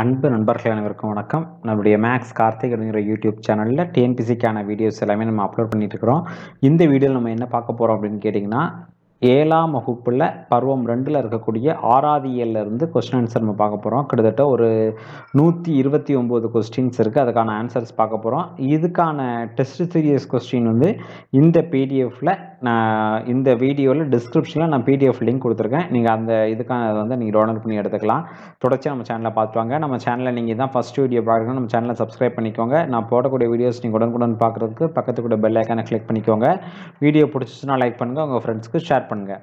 அன்பு நண்பர்கள் அனைவருக்கும் வணக்கம் நம்முடைய மேக்ஸ் கார்த்திக் அப்படிங்கிற யூடியூப் சேனலில் டிஎன்பிசிக்கான வீடியோஸ் எல்லாமே நம்ம அப்லோட் பண்ணிட்டு இருக்கிறோம் இந்த வீடியோவில் நம்ம என்ன பார்க்க போகிறோம் அப்படின்னு கேட்டிங்கன்னா ஏழாம் வகுப்பில் பருவம் ரெண்டில் இருக்கக்கூடிய ஆறாதியல்லேருந்து கொஸ்டின் ஆன்சர் நம்ம பார்க்க போகிறோம் கிட்டத்தட்ட ஒரு நூற்றி இருபத்தி ஒம்பது கொஸ்டின்ஸ் இருக்குது அதுக்கான ஆன்சர்ஸ் பார்க்க போகிறோம் இதுக்கான டெஸ்ட் சீரியஸ் கொஸ்டின் வந்து இந்த பிடிஎஃப்பில் நான் இந்த வீடியோவில் டிஸ்கிரிப்ஷனில் நான் பிடிஎஃப் லிங்க் கொடுத்துருக்கேன் நீங்கள் அந்த இதுக்கான அதை வந்து நீங்கள் டவுன்லோட் பண்ணி எடுத்துக்கலாம் தொடர்ச்சி நம்ம சேனலை பார்த்து வாங்க நம்ம சேனலில் நீங்கள் தான் ஃபஸ்ட் வீடியோ பார்க்குறோம் நம்ம சேனலை சப்ஸ்கிரைப் பண்ணிக்கோங்க நான் போடக்கூடிய வீடியோஸ் நீங்கள் உடனுக்குடன் பார்க்குறதுக்கு பக்கத்துக்கூட பெல் ஐக்கானை கிளிக் பண்ணிக்கோங்க வீடியோ பிடிச்சிச்சுன்னா லைக் பண்ணுங்கள் உங்கள் ஃப்ரெண்ட்ஸ்க்கு ஷேர் பண்ணுங்கள்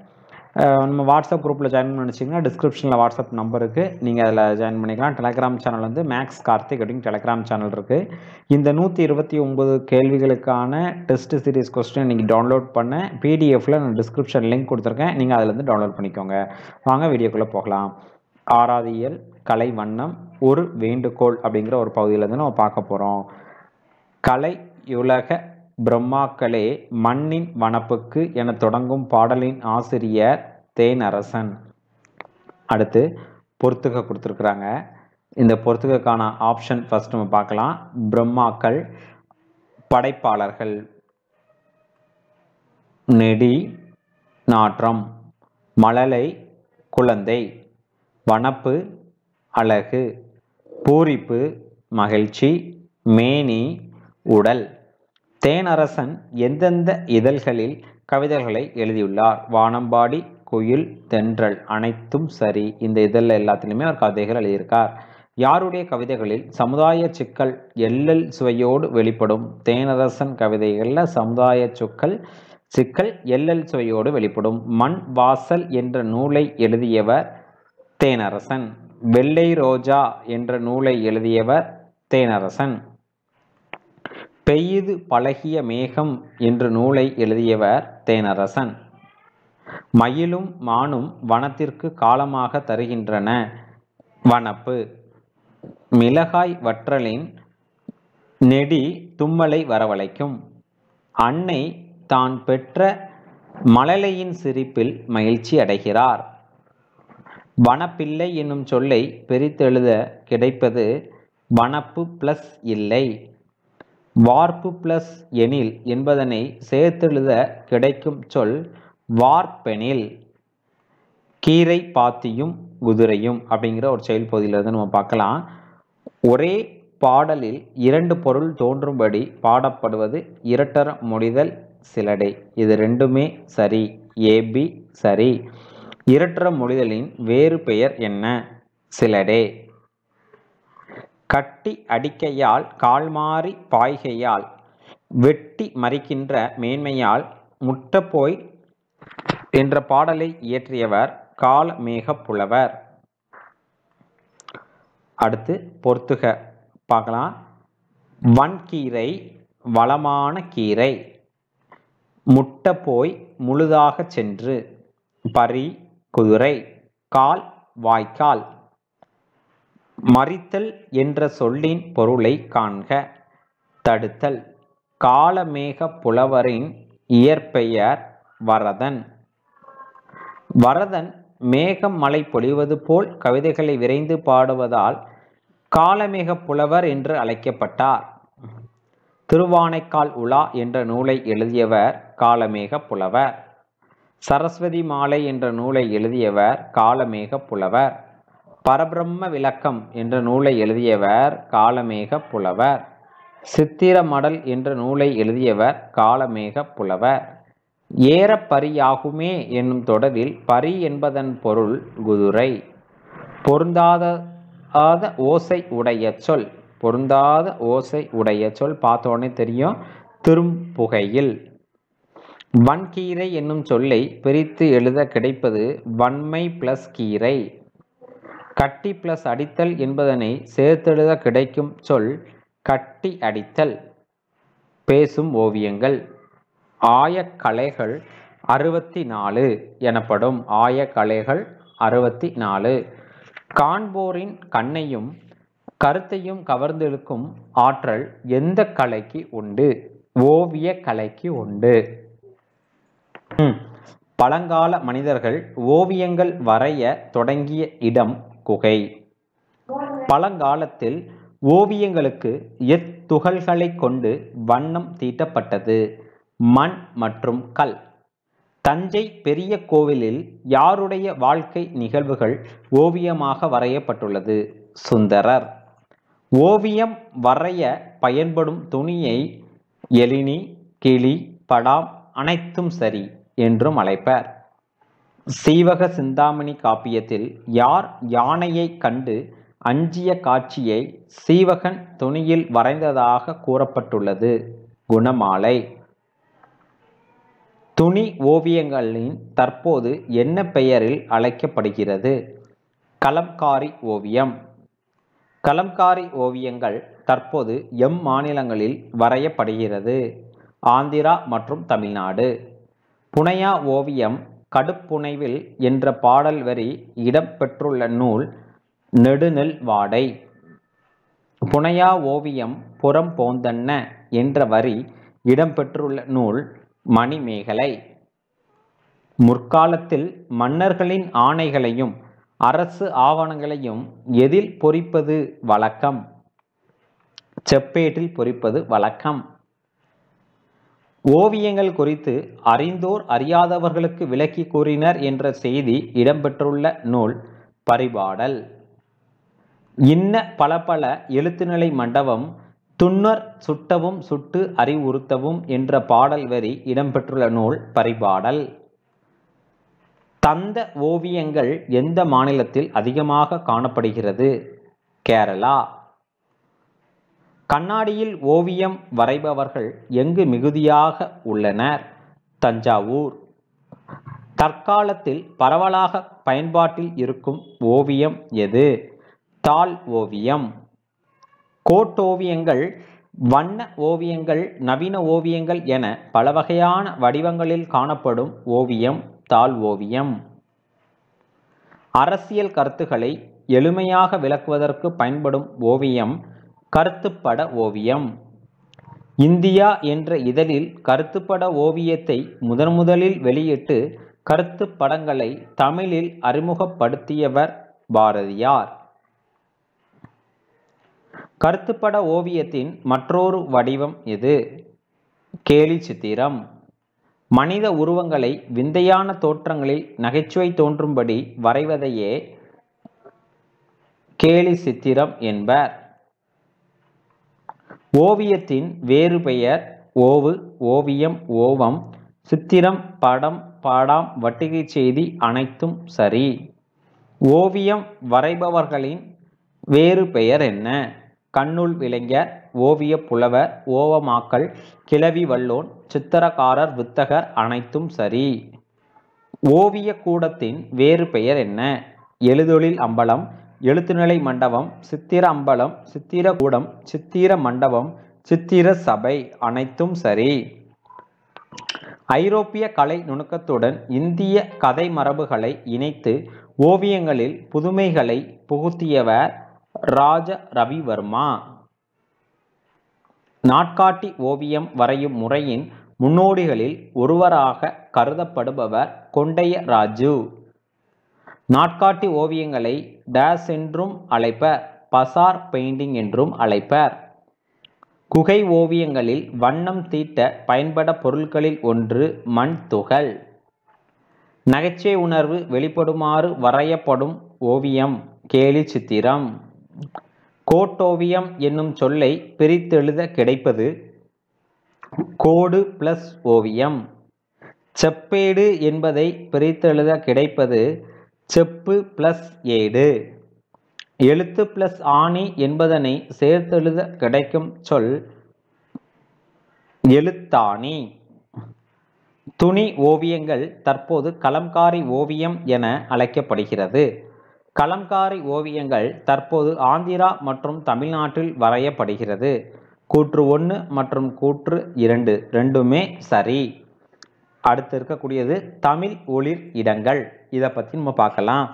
நம்ம வாட்ஸ்அப் குரூப்பில் ஜாயின் பண்ண நினச்சிங்கன்னா டிஸ்கிரிப்ஷனில் வாட்ஸ்அப் நம்பர் இருக்குது நீங்கள் அதில் ஜாயின் பண்ணிக்கலாம் டெலகிராம் சேனல் வந்து மேக்ஸ் கார்த்திக் அப்படின்னு டெலகிராம் சேனல் இருக்குது இந்த நூற்றி இருபத்தி ஒம்பது கேள்விகளுக்கான டெஸ்ட் சீரீஸ் கொஸ்டின் நீங்கள் டவுன்லோட் பண்ண பிடிஎஃப்பில் நான் டிஸ்கிரிப்ஷன் லிங்க் கொடுத்துருக்கேன் நீங்கள் அதிலேருந்து டவுன்லோட் பண்ணிக்கோங்க வாங்க வீடியோக்குள்ளே போகலாம் ஆராதியல் கலை வண்ணம் ஒரு வேண்டுகோள் அப்படிங்கிற ஒரு பகுதியிலேருந்து நம்ம பார்க்க போகிறோம் கலை உலக பிரம்மாக்களே மண்ணின் வனப்புக்கு என தொடங்கும் பாடலின் ஆசிரியர் தேனரசன் அடுத்து பொறுத்துக கொடுத்துருக்குறாங்க இந்த பொறுத்துக்கான ஆப்ஷன் ஃபஸ்ட் நம்ம பார்க்கலாம் பிரம்மாக்கள் படைப்பாளர்கள் நெடி நாற்றம் மழலை குழந்தை வனப்பு அழகு பூரிப்பு மகிழ்ச்சி மேனி உடல் தேனரசன் எந்தெந்த இதழ்களில் கவிதைகளை எழுதியுள்ளார் வானம்பாடி குயில் தென்றல் அனைத்தும் சரி இந்த இதழில் எல்லாத்திலுமே அவர் கவிதைகள் எழுதியிருக்கார் யாருடைய கவிதைகளில் சமுதாய சிக்கல் எல்லல் சுவையோடு வெளிப்படும் தேனரசன் கவிதைகளில் சமுதாய சொக்கல் சிக்கல் எல்லல் சுவையோடு வெளிப்படும் மண் வாசல் என்ற நூலை எழுதியவர் தேனரசன் வெள்ளை ரோஜா என்ற நூலை எழுதியவர் தேனரசன் பெய்து பழகிய மேகம் என்ற நூலை எழுதியவர் தேனரசன் மயிலும் மானும் வனத்திற்கு காலமாக தருகின்றன வனப்பு மிளகாய் வற்றலின் நெடி தும்மலை வரவழைக்கும் அன்னை தான் பெற்ற மழலையின் சிரிப்பில் மகிழ்ச்சி அடைகிறார் வனப்பில்லை என்னும் சொல்லை பிரித்தெழுத கிடைப்பது வனப்பு பிளஸ் இல்லை வார்ப்பு பிளஸ் எனில் என்பதனை சேர்த்தெழுத கிடைக்கும் சொல் வார்ப்பெனில் கீரை பாத்தியும் குதிரையும் அப்படிங்கிற ஒரு செயல் பகுதியிலிருந்து நம்ம பார்க்கலாம் ஒரே பாடலில் இரண்டு பொருள் தோன்றும்படி பாடப்படுவது இரட்டர முடிதல் சிலடை இது ரெண்டுமே சரி ஏபி சரி இரட்டர மொழிதலின் வேறு பெயர் என்ன சிலடே கட்டி அடிக்கையால் கால்மாறி பாய்கையால் வெட்டி மறிக்கின்ற மேன்மையால் முட்டப்போய் என்ற பாடலை இயற்றியவர் காலமேக புலவர் அடுத்து பொறுத்துக பார்க்கலாம் வன்கீரை வளமான கீரை முட்டை போய் முழுதாக சென்று பரி குதிரை கால் வாய்க்கால் மறித்தல் என்ற சொல்லின் பொருளை காண்க தடுத்தல் காலமேக புலவரின் இயற்பெயர் வரதன் வரதன் மேகம் மலை பொழிவது போல் கவிதைகளை விரைந்து பாடுவதால் காலமேக புலவர் என்று அழைக்கப்பட்டார் திருவானைக்கால் உலா என்ற நூலை எழுதியவர் காலமேக புலவர் சரஸ்வதி மாலை என்ற நூலை எழுதியவர் காலமேக புலவர் பரபிரம்ம விளக்கம் என்ற நூலை எழுதியவர் காலமேக புலவர் சித்திரமடல் என்ற நூலை எழுதியவர் காலமேக புலவர் ஏற பரியாகுமே என்னும் தொடரில் பரி என்பதன் பொருள் குதிரை பொருந்தாத ஓசை உடைய சொல் பொருந்தாத ஓசை உடைய சொல் பார்த்தோன்னே தெரியும் திரும்புகையில் வன்கீரை என்னும் சொல்லை பிரித்து எழுத கிடைப்பது வன்மை பிளஸ் கீரை கட்டி பிளஸ் அடித்தல் என்பதனை சேர்த்தெழுத கிடைக்கும் சொல் கட்டி அடித்தல் பேசும் ஓவியங்கள் ஆயக்கலைகள் அறுபத்தி நாலு எனப்படும் ஆயக்கலைகள் அறுபத்தி நாலு காண்போரின் கண்ணையும் கருத்தையும் கவர்ந்தெழுக்கும் ஆற்றல் எந்த கலைக்கு உண்டு ஓவிய கலைக்கு உண்டு பழங்கால மனிதர்கள் ஓவியங்கள் வரைய தொடங்கிய இடம் குகை பழங்காலத்தில் ஓவியங்களுக்கு எத்துகள்களை கொண்டு வண்ணம் தீட்டப்பட்டது மண் மற்றும் கல் தஞ்சை பெரிய கோவிலில் யாருடைய வாழ்க்கை நிகழ்வுகள் ஓவியமாக வரையப்பட்டுள்ளது சுந்தரர் ஓவியம் வரைய பயன்படும் துணியை எலினி கிளி படாம் அனைத்தும் சரி என்றும் அழைப்பர் சீவக சிந்தாமணி காப்பியத்தில் யார் யானையைக் கண்டு அஞ்சிய காட்சியை சீவகன் துணியில் வரைந்ததாக கூறப்பட்டுள்ளது குணமாலை துணி ஓவியங்களின் தற்போது என்ன பெயரில் அழைக்கப்படுகிறது கலம்காரி ஓவியம் கலம்காரி ஓவியங்கள் தற்போது எம் மாநிலங்களில் வரையப்படுகிறது ஆந்திரா மற்றும் தமிழ்நாடு புனையா ஓவியம் கடுப்புனைவில் என்ற பாடல் வரி இடம்பெற்றுள்ள நூல் நெடுநெல் வாடை புனையா ஓவியம் புறம் போந்தன்ன என்ற வரி இடம்பெற்றுள்ள நூல் மணிமேகலை முற்காலத்தில் மன்னர்களின் ஆணைகளையும் அரசு ஆவணங்களையும் எதில் பொறிப்பது வழக்கம் செப்பேட்டில் பொறிப்பது வழக்கம் ஓவியங்கள் குறித்து அறிந்தோர் அறியாதவர்களுக்கு விளக்கி கூறினர் என்ற செய்தி இடம்பெற்றுள்ள நூல் பரிபாடல் இன்ன பல பல எழுத்துநிலை மண்டபம் துன்னர் சுட்டவும் சுட்டு அறிவுறுத்தவும் என்ற பாடல் வரி இடம்பெற்றுள்ள நூல் பரிபாடல் தந்த ஓவியங்கள் எந்த மாநிலத்தில் அதிகமாக காணப்படுகிறது கேரளா கண்ணாடியில் ஓவியம் வரைபவர்கள் எங்கு மிகுதியாக உள்ளனர் தஞ்சாவூர் தற்காலத்தில் பரவலாக பயன்பாட்டில் இருக்கும் ஓவியம் எது தாள் ஓவியம் கோட்டோவியங்கள் வண்ண ஓவியங்கள் நவீன ஓவியங்கள் என பல வகையான வடிவங்களில் காணப்படும் ஓவியம் தாள் ஓவியம் அரசியல் கருத்துக்களை எளிமையாக விளக்குவதற்கு பயன்படும் ஓவியம் கருத்துப்பட ஓவியம் இந்தியா என்ற இதழில் கருத்துப்பட ஓவியத்தை முதன்முதலில் வெளியிட்டு கருத்து படங்களை தமிழில் அறிமுகப்படுத்தியவர் பாரதியார் கருத்துப்பட ஓவியத்தின் மற்றொரு வடிவம் இது கேலி சித்திரம் மனித உருவங்களை விந்தையான தோற்றங்களில் நகைச்சுவை தோன்றும்படி வரைவதையே கேலி சித்திரம் என்பர் ஓவியத்தின் வேறு பெயர் ஓவு ஓவியம் ஓவம் சித்திரம் படம் பாடாம் வட்டிகை செய்தி அனைத்தும் சரி ஓவியம் வரைபவர்களின் வேறு பெயர் என்ன கண்ணுள் விளைஞர் ஓவிய புலவர் ஓவமாக்கல் கிளவி வல்லோன் சித்திரக்காரர் வித்தகர் அனைத்தும் சரி ஓவிய கூடத்தின் வேறு பெயர் என்ன எழுதொழில் அம்பலம் எழுத்துநிலை மண்டபம் சித்திர அம்பலம் சித்திர கூடம் சித்திர மண்டபம் சித்திர சபை அனைத்தும் சரி ஐரோப்பிய கலை நுணுக்கத்துடன் இந்திய கதை மரபுகளை இணைத்து ஓவியங்களில் புதுமைகளை புகுத்தியவர் ராஜ ரவிவர்மா நாட்காட்டி ஓவியம் வரையும் முறையின் முன்னோடிகளில் ஒருவராக கருதப்படுபவர் கொண்டைய ராஜு நாட்காட்டி ஓவியங்களை டேஸ் என்றும் அழைப்பர் பசார் பெயிண்டிங் என்றும் அழைப்பர் குகை ஓவியங்களில் வண்ணம் தீட்ட பயன்பட பொருட்களில் ஒன்று மண் துகள் நகைச்சுவை உணர்வு வெளிப்படுமாறு வரையப்படும் ஓவியம் கேலி சித்திரம் கோட்டோவியம் என்னும் சொல்லை பிரித்தெழுத கிடைப்பது கோடு பிளஸ் ஓவியம் செப்பேடு என்பதை பிரித்தெழுத கிடைப்பது செப்பு பிளஸ் ஏடு எழுத்து பிளஸ் ஆணி என்பதனை சேர்த்தெழுத கிடைக்கும் சொல் எழுத்தாணி துணி ஓவியங்கள் தற்போது கலம்காரி ஓவியம் என அழைக்கப்படுகிறது கலம்காரி ஓவியங்கள் தற்போது ஆந்திரா மற்றும் தமிழ்நாட்டில் வரையப்படுகிறது கூற்று ஒன்று மற்றும் கூற்று இரண்டு ரெண்டுமே சரி அடுத்து இருக்கக்கூடியது தமிழ் ஒளிர் இடங்கள் இதை பற்றி நம்ம பார்க்கலாம்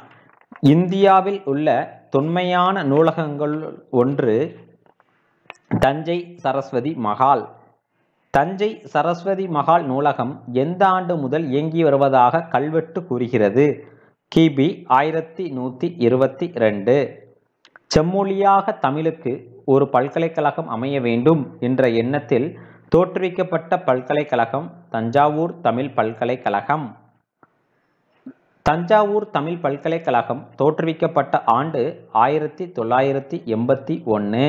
இந்தியாவில் உள்ள தொன்மையான நூலகங்கள் ஒன்று தஞ்சை சரஸ்வதி மகால் தஞ்சை சரஸ்வதி மகால் நூலகம் எந்த ஆண்டு முதல் இயங்கி வருவதாக கல்வெட்டு கூறுகிறது கிபி ஆயிரத்தி நூற்றி இருபத்தி ரெண்டு செம்மொழியாக தமிழுக்கு ஒரு பல்கலைக்கழகம் அமைய வேண்டும் என்ற எண்ணத்தில் தோற்றுவிக்கப்பட்ட பல்கலைக்கழகம் தஞ்சாவூர் தமிழ் பல்கலைக்கழகம் தஞ்சாவூர் தமிழ் பல்கலைக்கழகம் தோற்றுவிக்கப்பட்ட ஆண்டு ஆயிரத்தி தொள்ளாயிரத்தி எண்பத்தி ஒன்று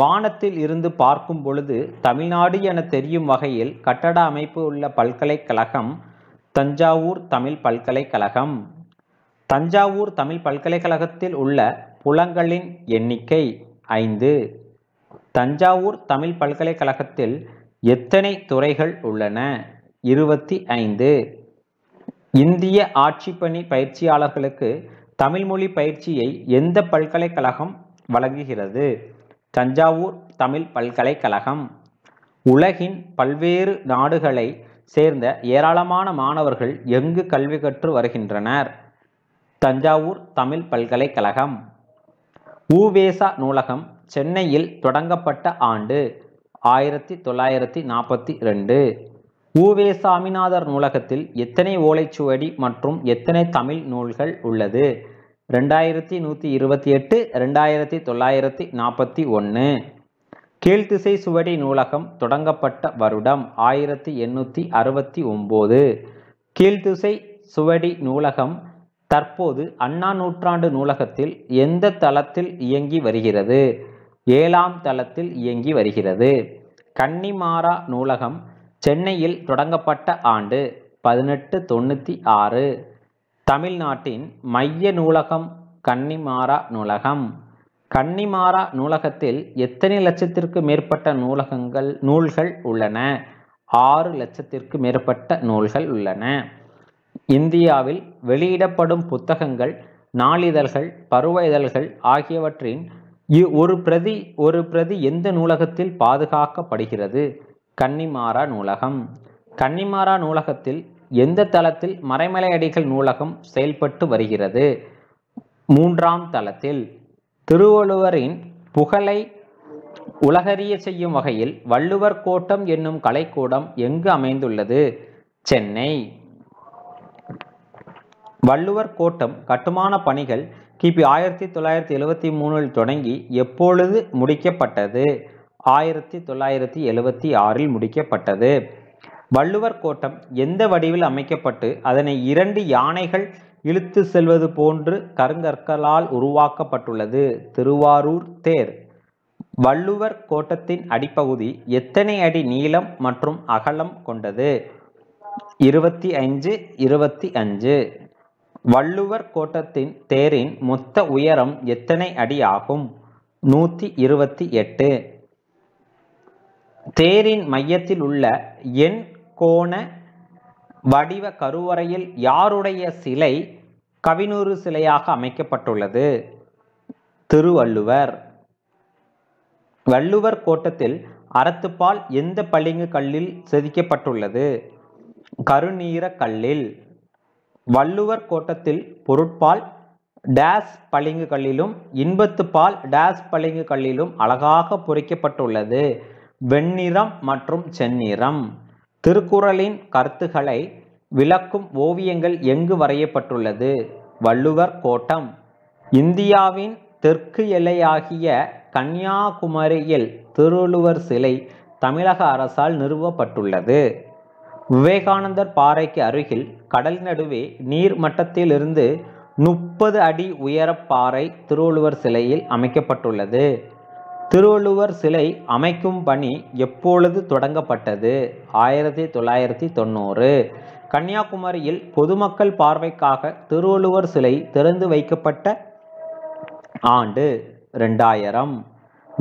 வானத்தில் இருந்து பார்க்கும் பொழுது தமிழ்நாடு என தெரியும் வகையில் கட்டட அமைப்பு உள்ள பல்கலைக்கழகம் தஞ்சாவூர் தமிழ் பல்கலைக்கழகம் தஞ்சாவூர் தமிழ் பல்கலைக்கழகத்தில் உள்ள புலங்களின் எண்ணிக்கை ஐந்து தஞ்சாவூர் தமிழ் பல்கலைக்கழகத்தில் எத்தனை துறைகள் உள்ளன இருபத்தி ஐந்து இந்திய ஆட்சிப்பணி பயிற்சியாளர்களுக்கு தமிழ்மொழி பயிற்சியை எந்த பல்கலைக்கழகம் வழங்குகிறது தஞ்சாவூர் தமிழ் பல்கலைக்கழகம் உலகின் பல்வேறு நாடுகளை சேர்ந்த ஏராளமான மாணவர்கள் எங்கு கல்வி கற்று வருகின்றனர் தஞ்சாவூர் தமிழ் பல்கலைக்கழகம் ஊவேசா நூலகம் சென்னையில் தொடங்கப்பட்ட ஆண்டு ஆயிரத்தி தொள்ளாயிரத்தி நாற்பத்தி ரெண்டு ஊவே சாமிநாதர் நூலகத்தில் எத்தனை ஓலைச்சுவடி மற்றும் எத்தனை தமிழ் நூல்கள் உள்ளது ரெண்டாயிரத்தி நூற்றி இருபத்தி எட்டு ரெண்டாயிரத்தி தொள்ளாயிரத்தி நாற்பத்தி ஒன்று கீழ்த்திசை சுவடி நூலகம் தொடங்கப்பட்ட வருடம் ஆயிரத்தி எண்ணூற்றி அறுபத்தி ஒம்போது கீழ்த்திசை சுவடி நூலகம் தற்போது அண்ணா நூற்றாண்டு நூலகத்தில் எந்த தளத்தில் இயங்கி வருகிறது ஏழாம் தளத்தில் இயங்கி வருகிறது கன்னிமாரா நூலகம் சென்னையில் தொடங்கப்பட்ட ஆண்டு பதினெட்டு தொண்ணூற்றி ஆறு தமிழ்நாட்டின் மைய நூலகம் கன்னிமாரா நூலகம் கன்னிமாரா நூலகத்தில் எத்தனை லட்சத்திற்கு மேற்பட்ட நூலகங்கள் நூல்கள் உள்ளன ஆறு லட்சத்திற்கு மேற்பட்ட நூல்கள் உள்ளன இந்தியாவில் வெளியிடப்படும் புத்தகங்கள் நாளிதழ்கள் பருவ இதழ்கள் ஆகியவற்றின் ஒரு பிரதி ஒரு பிரதி எந்த நூலகத்தில் பாதுகாக்கப்படுகிறது கன்னிமாரா நூலகம் கன்னிமாரா நூலகத்தில் எந்த தளத்தில் மறைமலையடிகள் நூலகம் செயல்பட்டு வருகிறது மூன்றாம் தளத்தில் திருவள்ளுவரின் புகழை உலகறிய செய்யும் வகையில் வள்ளுவர் கோட்டம் என்னும் கலைக்கூடம் எங்கு அமைந்துள்ளது சென்னை வள்ளுவர் கோட்டம் கட்டுமான பணிகள் கிபி ஆயிரத்தி தொள்ளாயிரத்தி எழுவத்தி மூணில் தொடங்கி எப்பொழுது முடிக்கப்பட்டது ஆயிரத்தி தொள்ளாயிரத்தி எழுவத்தி ஆறில் முடிக்கப்பட்டது வள்ளுவர் கோட்டம் எந்த வடிவில் அமைக்கப்பட்டு அதனை இரண்டு யானைகள் இழுத்து செல்வது போன்று கருங்கற்களால் உருவாக்கப்பட்டுள்ளது திருவாரூர் தேர் வள்ளுவர் கோட்டத்தின் அடிப்பகுதி எத்தனை அடி நீளம் மற்றும் அகலம் கொண்டது இருபத்தி அஞ்சு இருபத்தி அஞ்சு வள்ளுவர் கோட்டத்தின் தேரின் மொத்த உயரம் எத்தனை அடி ஆகும் நூற்றி இருபத்தி எட்டு தேரின் மையத்தில் உள்ள எண் கோண வடிவ கருவறையில் யாருடைய சிலை கவினூறு சிலையாக அமைக்கப்பட்டுள்ளது திருவள்ளுவர் வள்ளுவர் கோட்டத்தில் அறத்துப்பால் எந்த பளிங்கு கல்லில் செதுக்கப்பட்டுள்ளது கருநீர கல்லில் வள்ளுவர் கோட்டத்தில் பொருட்பால் டேஸ் பளிங்கு கல்லிலும் இன்பத்து பால் டேஸ் பளிங்கு கல்லிலும் அழகாக பொறிக்கப்பட்டுள்ளது வெண்ணிறம் மற்றும் செந்நிறம் திருக்குறளின் கருத்துக்களை விளக்கும் ஓவியங்கள் எங்கு வரையப்பட்டுள்ளது வள்ளுவர் கோட்டம் இந்தியாவின் தெற்கு எல்லையாகிய கன்னியாகுமரியில் திருவள்ளுவர் சிலை தமிழக அரசால் நிறுவப்பட்டுள்ளது விவேகானந்தர் பாறைக்கு அருகில் கடல் நடுவே நீர் மட்டத்திலிருந்து முப்பது அடி உயர பாறை திருவள்ளுவர் சிலையில் அமைக்கப்பட்டுள்ளது திருவள்ளுவர் சிலை அமைக்கும் பணி எப்பொழுது தொடங்கப்பட்டது ஆயிரத்தி தொள்ளாயிரத்தி தொண்ணூறு கன்னியாகுமரியில் பொதுமக்கள் பார்வைக்காக திருவள்ளுவர் சிலை திறந்து வைக்கப்பட்ட ஆண்டு ரெண்டாயிரம்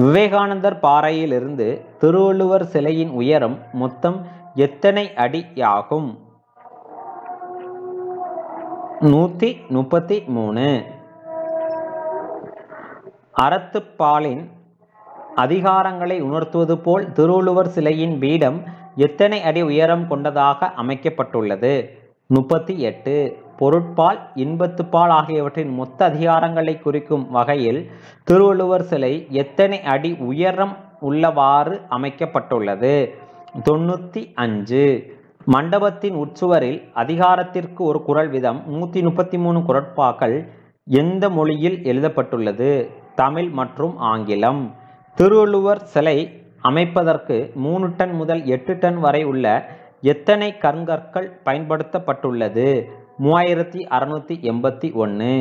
விவேகானந்தர் பாறையிலிருந்து திருவள்ளுவர் சிலையின் உயரம் மொத்தம் எத்தனை அடியாகும் நூற்றி முப்பத்தி மூணு அறத்துப்பாலின் அதிகாரங்களை உணர்த்துவது போல் திருவள்ளுவர் சிலையின் பீடம் எத்தனை அடி உயரம் கொண்டதாக அமைக்கப்பட்டுள்ளது முப்பத்தி எட்டு பொருட்பால் இன்பத்துப்பால் ஆகியவற்றின் மொத்த அதிகாரங்களை குறிக்கும் வகையில் திருவள்ளுவர் சிலை எத்தனை அடி உயரம் உள்ளவாறு அமைக்கப்பட்டுள்ளது தொண்ணூற்றி அஞ்சு மண்டபத்தின் உட்சுவரில் அதிகாரத்திற்கு ஒரு குரல் விதம் நூற்றி முப்பத்தி மூணு குரட்பாக்கள் எந்த மொழியில் எழுதப்பட்டுள்ளது தமிழ் மற்றும் ஆங்கிலம் திருவள்ளுவர் சிலை அமைப்பதற்கு மூணு டன் முதல் எட்டு டன் வரை உள்ள எத்தனை கண்கற்கள் பயன்படுத்தப்பட்டுள்ளது மூவாயிரத்தி அறநூற்றி எண்பத்தி ஒன்று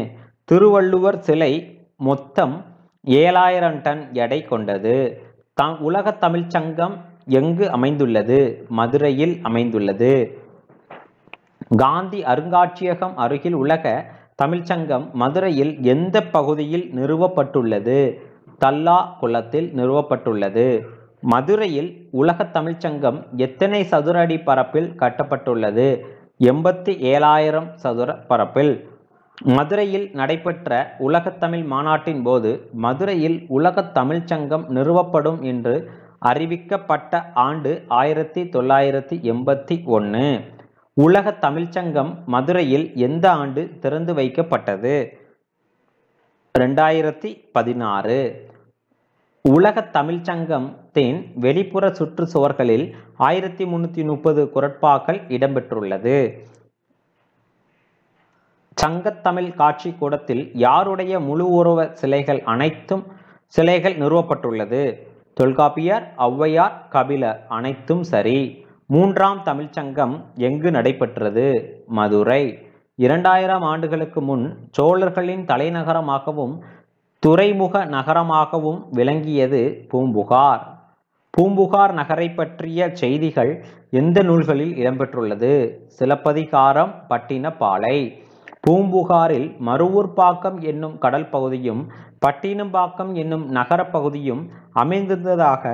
திருவள்ளுவர் சிலை மொத்தம் ஏழாயிரம் டன் எடை கொண்டது த உலக தமிழ்ச்சங்கம் எங்கு அமைந்துள்ளது மதுரையில் அமைந்துள்ளது காந்தி அருங்காட்சியகம் அருகில் உலக தமிழ்ச்சங்கம் மதுரையில் எந்த பகுதியில் நிறுவப்பட்டுள்ளது தல்லா குளத்தில் நிறுவப்பட்டுள்ளது மதுரையில் உலக தமிழ்ச்சங்கம் எத்தனை சதுர அடி பரப்பில் கட்டப்பட்டுள்ளது எண்பத்தி ஏழாயிரம் சதுர பரப்பில் மதுரையில் நடைபெற்ற உலகத்தமிழ் மாநாட்டின் போது மதுரையில் உலகத் தமிழ்ச்சங்கம் நிறுவப்படும் என்று அறிவிக்கப்பட்ட ஆண்டு ஆயிரத்தி தொள்ளாயிரத்தி எண்பத்தி ஒன்று உலக தமிழ்ச்சங்கம் மதுரையில் எந்த ஆண்டு திறந்து வைக்கப்பட்டது ரெண்டாயிரத்தி பதினாறு உலக தமிழ்ச்சங்கத்தின் வெளிப்புற சுற்றுச்சுவர்களில் ஆயிரத்தி முன்னூற்றி முப்பது குரட்பாக்கள் இடம்பெற்றுள்ளது சங்கத்தமிழ் காட்சி கூடத்தில் யாருடைய முழு உருவ சிலைகள் அனைத்தும் சிலைகள் நிறுவப்பட்டுள்ளது தொல்காப்பியர் ஔவையார் கபிலர் அனைத்தும் சரி மூன்றாம் தமிழ்ச்சங்கம் எங்கு நடைபெற்றது மதுரை இரண்டாயிரம் ஆண்டுகளுக்கு முன் சோழர்களின் தலைநகரமாகவும் துறைமுக நகரமாகவும் விளங்கியது பூம்புகார் பூம்புகார் நகரை பற்றிய செய்திகள் எந்த நூல்களில் இடம்பெற்றுள்ளது சிலப்பதிகாரம் பட்டினப்பாலை பூம்புகாரில் மருவூர்பாக்கம் என்னும் கடல் பகுதியும் பட்டினம்பாக்கம் என்னும் நகரப் பகுதியும் அமைந்திருந்ததாக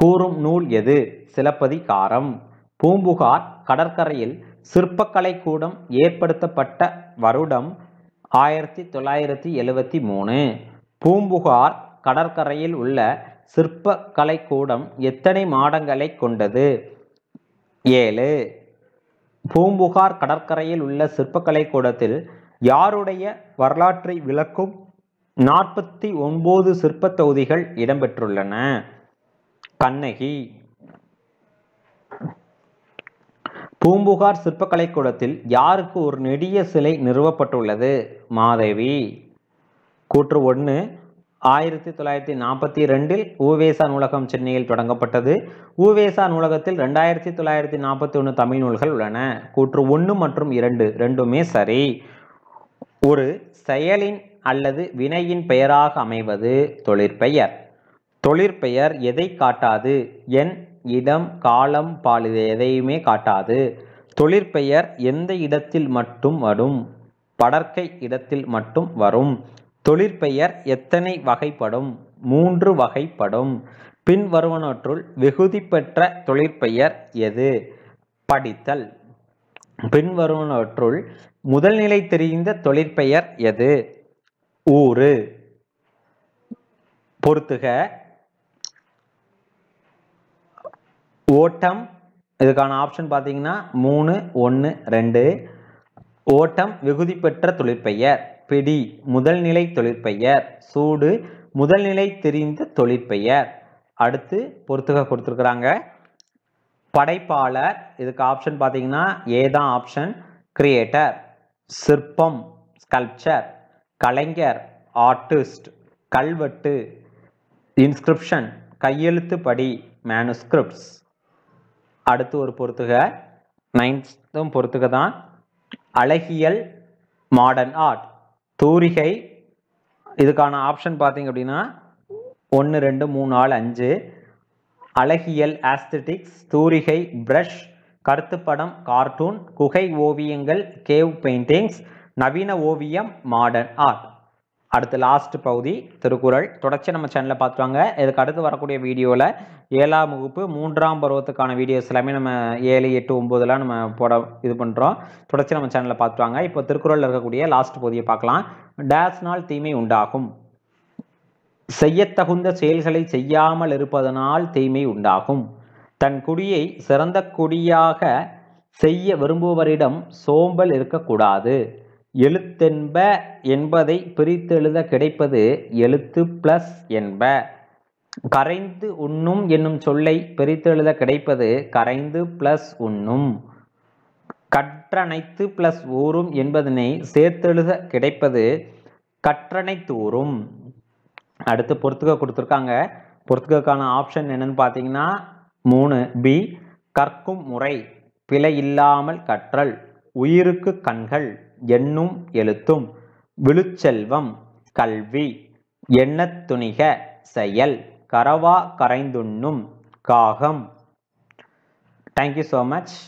கூறும் நூல் எது சிலப்பதிகாரம் பூம்புகார் கடற்கரையில் சிற்பக்கலை கூடம் ஏற்படுத்தப்பட்ட வருடம் ஆயிரத்தி தொள்ளாயிரத்தி எழுவத்தி மூணு பூம்புகார் கடற்கரையில் உள்ள சிற்பக்கலை கூடம் எத்தனை மாடங்களை கொண்டது ஏழு பூம்புகார் கடற்கரையில் உள்ள சிற்பக்கலை கூடத்தில் யாருடைய வரலாற்றை விளக்கும் நாற்பத்தி ஒன்பது சிற்ப தொகுதிகள் இடம்பெற்றுள்ளன கண்ணகி பூம்புகார் சிற்பக்கலை கூடத்தில் யாருக்கு ஒரு நெடிய சிலை நிறுவப்பட்டுள்ளது மாதவி கூற்று ஒன்று ஆயிரத்தி தொள்ளாயிரத்தி நாற்பத்தி ரெண்டில் ஊவேசா நூலகம் சென்னையில் தொடங்கப்பட்டது ஊவேசா நூலகத்தில் ரெண்டாயிரத்தி தொள்ளாயிரத்தி நாற்பத்தி ஒன்று தமிழ் நூல்கள் உள்ளன கூற்று ஒன்று மற்றும் இரண்டு ரெண்டுமே சரி ஒரு செயலின் அல்லது வினையின் பெயராக அமைவது தொழிற்பெயர் தொழிற்பெயர் எதை காட்டாது என் இடம் காலம் பால் இது எதையுமே காட்டாது தொழிற்பெயர் எந்த இடத்தில் மட்டும் வரும் படற்கை இடத்தில் மட்டும் வரும் தொழிற்பெயர் எத்தனை வகைப்படும் மூன்று வகைப்படும் பின்வருவனற்றுள் வெகுதி பெற்ற தொழிற்பெயர் எது படித்தல் பின்வருவனற்றுள் முதல்நிலை தெரிந்த தொழிற்பெயர் எது ஊரு பொறுத்துக ஓட்டம் இதுக்கான ஆப்ஷன் பார்த்தீங்கன்னா மூணு ஒன்று ரெண்டு ஓட்டம் வெகுதி பெற்ற தொழிற்பெயர் பிடி முதல்நிலை தொழிற்பெயர் சூடு முதல்நிலை தெரிந்த தொழிற்பெயர் அடுத்து பொறுத்துக கொடுத்துருக்குறாங்க படைப்பாளர் இதுக்கு ஆப்ஷன் பார்த்தீங்கன்னா ஏ தான் ஆப்ஷன் கிரியேட்டர் சிற்பம் ஸ்கல்ப்சர் கலைஞர் ஆர்டிஸ்ட் கல்வெட்டு இன்ஸ்கிரிப்ஷன் கையெழுத்து படி மேனுஸ்கிரிப்ட்ஸ் அடுத்து ஒரு பொறுத்துக நைன்த்தும் பொறுத்துக தான் அழகியல் மாடர்ன் ஆர்ட் தூரிகை இதுக்கான ஆப்ஷன் பார்த்தீங்க அப்படின்னா ஒன்று ரெண்டு மூணு நாலு அஞ்சு அழகியல் ஆஸ்தட்டிக்ஸ் தூரிகை ப்ரஷ் கருத்துப்படம் கார்ட்டூன் குகை ஓவியங்கள் கேவ் பெயிண்டிங்ஸ் நவீன ஓவியம் மாடர்ன் ஆர்ட் அடுத்து லாஸ்ட் பகுதி திருக்குறள் தொடர்ச்சி நம்ம சேனலில் பார்த்துருவாங்க இதுக்கு அடுத்து வரக்கூடிய வீடியோவில் ஏழாம் வகுப்பு மூன்றாம் பருவத்துக்கான வீடியோஸ் எல்லாமே நம்ம ஏழு எட்டு ஒம்போதுலாம் நம்ம போட இது பண்ணுறோம் தொடர்ச்சி நம்ம சேனலில் பார்த்துருவாங்க இப்போ திருக்குறளில் இருக்கக்கூடிய லாஸ்ட் பகுதியை பார்க்கலாம் டேஸ்னால் தீமை உண்டாகும் செய்யத்தகுந்த செயல்களை செய்யாமல் இருப்பதனால் தீமை உண்டாகும் தன் குடியை சிறந்த குடியாக செய்ய விரும்புவரிடம் சோம்பல் இருக்கக்கூடாது எழுத்தென்ப என்பதை பிரித்தெழுத கிடைப்பது எழுத்து பிளஸ் என்ப கரைந்து உண்ணும் என்னும் சொல்லை பிரித்தெழுத கிடைப்பது கரைந்து பிளஸ் உண்ணும் கற்றனைத்து பிளஸ் ஊறும் என்பதனை சேர்த்தெழுத கிடைப்பது கற்றனை தூறும் அடுத்து பொறுத்துக்க கொடுத்துருக்காங்க பொறுத்துக்கான ஆப்ஷன் என்னன்னு பார்த்தீங்கன்னா மூணு பி கற்கும் முறை பிழை இல்லாமல் கற்றல் உயிருக்கு கண்கள் எண்ணும் எழுத்தும் விழுச்செல்வம் கல்வி எண்ணத்துணிக செயல் கரவா கரைந்துண்ணும் காகம் தேங்க்யூ ஸோ மச்